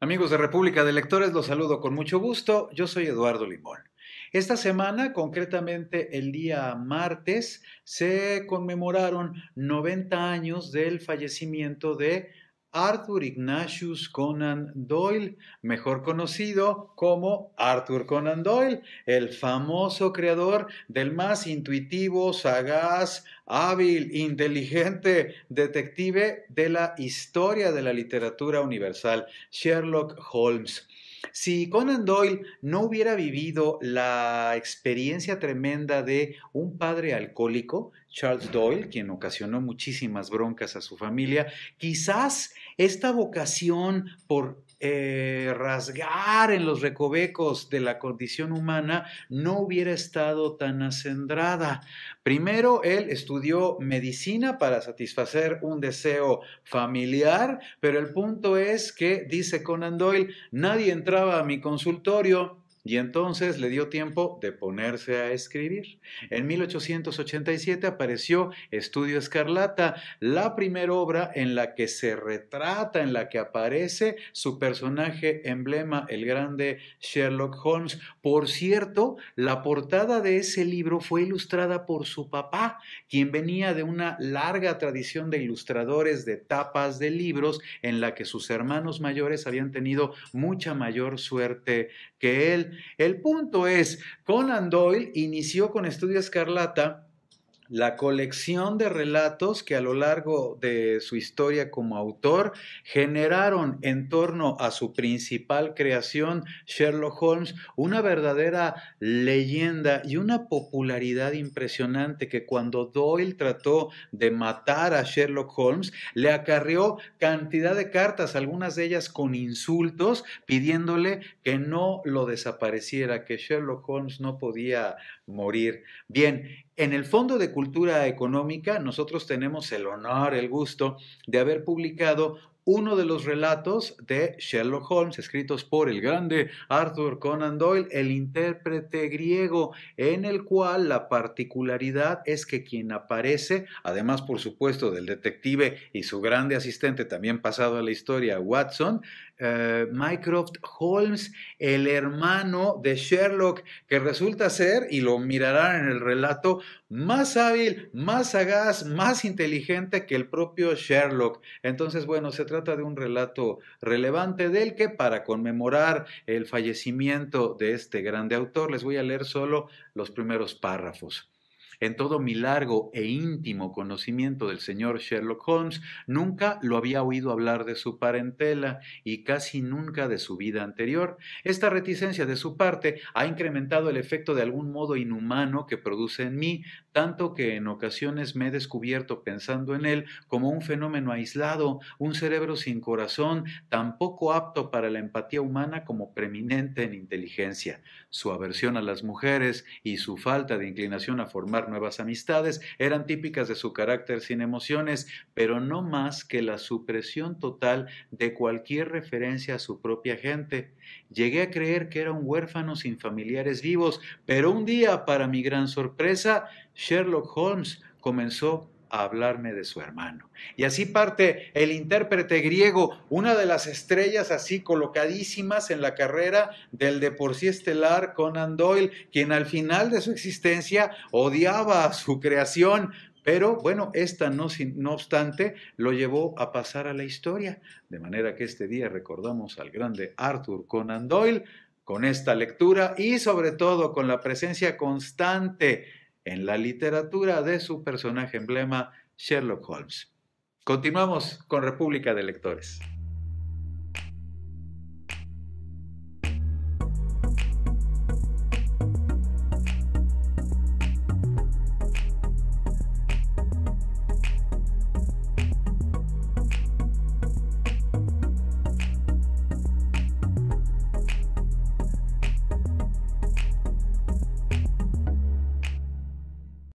Amigos de República de Lectores, los saludo con mucho gusto. Yo soy Eduardo Limón. Esta semana, concretamente el día martes, se conmemoraron 90 años del fallecimiento de Arthur Ignatius Conan Doyle, mejor conocido como Arthur Conan Doyle, el famoso creador del más intuitivo, sagaz, hábil, inteligente detective de la historia de la literatura universal, Sherlock Holmes. Si Conan Doyle no hubiera vivido la experiencia tremenda de un padre alcohólico, Charles Doyle, quien ocasionó muchísimas broncas a su familia, quizás esta vocación por eh, rasgar en los recovecos de la condición humana, no hubiera estado tan acendrada. Primero, él estudió medicina para satisfacer un deseo familiar, pero el punto es que, dice Conan Doyle, nadie entraba a mi consultorio y entonces le dio tiempo de ponerse a escribir. En 1887 apareció Estudio Escarlata, la primera obra en la que se retrata, en la que aparece su personaje emblema, el grande Sherlock Holmes. Por cierto, la portada de ese libro fue ilustrada por su papá, quien venía de una larga tradición de ilustradores de tapas de libros en la que sus hermanos mayores habían tenido mucha mayor suerte que él. El punto es, Conan Doyle inició con Estudio Escarlata la colección de relatos que a lo largo de su historia como autor generaron en torno a su principal creación, Sherlock Holmes, una verdadera leyenda y una popularidad impresionante que cuando Doyle trató de matar a Sherlock Holmes, le acarreó cantidad de cartas, algunas de ellas con insultos, pidiéndole que no lo desapareciera, que Sherlock Holmes no podía morir. Bien, en el fondo de cultura económica, nosotros tenemos el honor, el gusto de haber publicado uno de los relatos de Sherlock Holmes, escritos por el grande Arthur Conan Doyle, el intérprete griego, en el cual la particularidad es que quien aparece, además por supuesto del detective y su grande asistente también pasado a la historia, Watson, eh, Mycroft Holmes, el hermano de Sherlock, que resulta ser, y lo mirarán en el relato, más hábil, más sagaz, más inteligente que el propio Sherlock. Entonces, bueno, se trata de un relato relevante del que para conmemorar el fallecimiento de este grande autor les voy a leer solo los primeros párrafos. En todo mi largo e íntimo conocimiento del señor Sherlock Holmes, nunca lo había oído hablar de su parentela y casi nunca de su vida anterior. Esta reticencia de su parte ha incrementado el efecto de algún modo inhumano que produce en mí, tanto que en ocasiones me he descubierto pensando en él como un fenómeno aislado, un cerebro sin corazón, tan poco apto para la empatía humana como preeminente en inteligencia. Su aversión a las mujeres y su falta de inclinación a formar nuevas amistades eran típicas de su carácter sin emociones, pero no más que la supresión total de cualquier referencia a su propia gente. Llegué a creer que era un huérfano sin familiares vivos, pero un día, para mi gran sorpresa, Sherlock Holmes comenzó a hablarme de su hermano. Y así parte el intérprete griego, una de las estrellas así colocadísimas en la carrera del de por sí estelar Conan Doyle, quien al final de su existencia odiaba a su creación, pero bueno, esta no, no obstante lo llevó a pasar a la historia. De manera que este día recordamos al grande Arthur Conan Doyle con esta lectura y sobre todo con la presencia constante en la literatura de su personaje emblema Sherlock Holmes. Continuamos con República de Lectores.